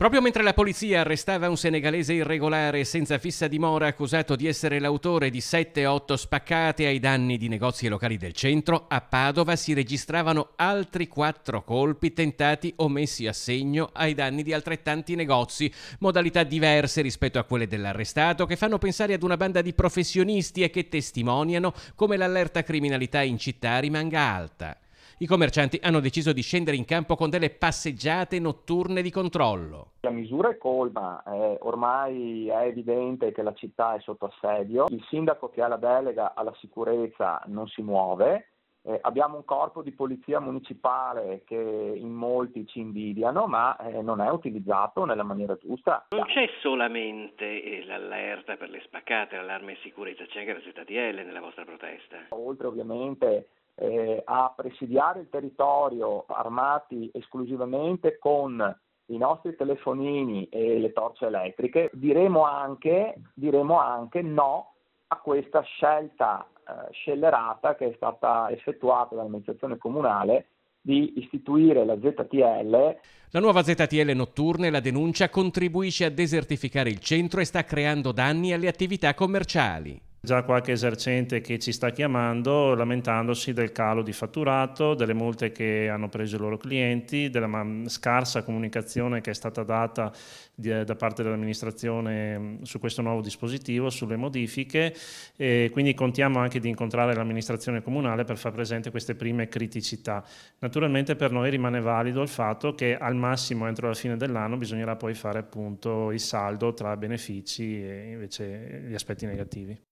Proprio mentre la polizia arrestava un senegalese irregolare senza fissa dimora accusato di essere l'autore di 7-8 spaccate ai danni di negozi e locali del centro, a Padova si registravano altri 4 colpi tentati o messi a segno ai danni di altrettanti negozi, modalità diverse rispetto a quelle dell'arrestato che fanno pensare ad una banda di professionisti e che testimoniano come l'allerta criminalità in città rimanga alta i commercianti hanno deciso di scendere in campo con delle passeggiate notturne di controllo. La misura è colma, eh, ormai è evidente che la città è sotto assedio, il sindaco che ha la delega alla sicurezza non si muove, eh, abbiamo un corpo di polizia municipale che in molti ci invidiano, ma eh, non è utilizzato nella maniera giusta. Non c'è solamente eh, l'allerta per le spaccate, l'allarme di sicurezza, c'è anche la ZTL nella vostra protesta. Oltre ovviamente eh, a presidiare il territorio armati esclusivamente con i nostri telefonini e le torce elettriche, diremo anche, diremo anche no a questa scelta eh, scellerata che è stata effettuata dall'amministrazione comunale di istituire la ZTL. La nuova ZTL notturna e la denuncia contribuisce a desertificare il centro e sta creando danni alle attività commerciali già qualche esercente che ci sta chiamando lamentandosi del calo di fatturato, delle multe che hanno preso i loro clienti, della scarsa comunicazione che è stata data di, da parte dell'amministrazione mm, su questo nuovo dispositivo, sulle modifiche e quindi contiamo anche di incontrare l'amministrazione comunale per far presente queste prime criticità. Naturalmente per noi rimane valido il fatto che al massimo entro la fine dell'anno bisognerà poi fare appunto il saldo tra benefici e invece gli aspetti negativi.